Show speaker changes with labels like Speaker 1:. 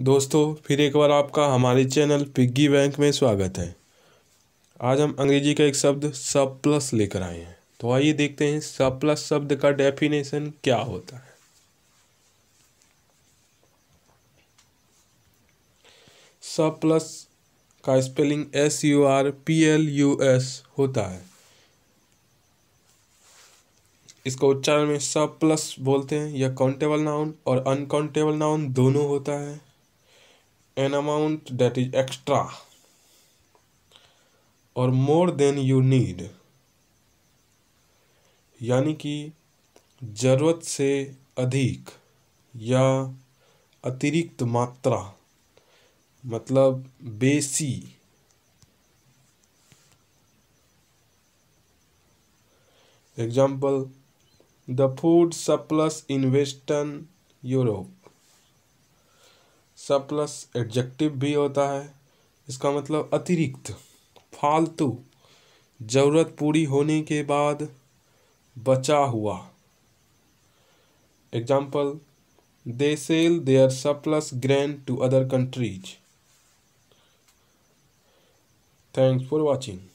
Speaker 1: दोस्तों फिर एक बार आपका हमारे चैनल पिग्गी बैंक में स्वागत है आज हम अंग्रेजी का एक शब्द सब प्लस लेकर आए हैं तो आइए देखते हैं सब प्लस शब्द का डेफिनेशन क्या होता है सब प्लस का spelling S U R P L U S होता है इसका उच्चारण में सब प्लस बोलते हैं यह काउंटेबल नाउन और अनकाउंटेबल नाउन दोनों होता है an amount that is extra और मोर देन यू नीड यानी कि ज़रूरत से अधिक या अतिरिक्त मात्रा मतलब बेसी example the food surplus in western Europe surplus adjective भी होता है इसका मतलब अतिरिक्त फालतू ज़रूरत पूरी होने के बाद बचा हुआ example they sell their surplus grain to other countries thanks for watching